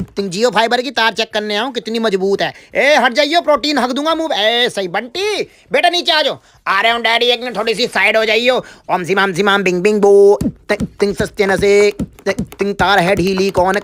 जियो fibre की तार check करने आऊँ कितनी मजबूत है ए हट जाइयो प्रोटीन हक दूंगा मुंह ए सही बंटी बेटा नीचे आ जाओ आ रहे हो डैडी एक मिनट थोड़ी सी साइड हो जाइयो ओम सिमाम सिमाम बिंग बिंग बो तिंग सस्ते नसे तिंग तार है ढीली कौन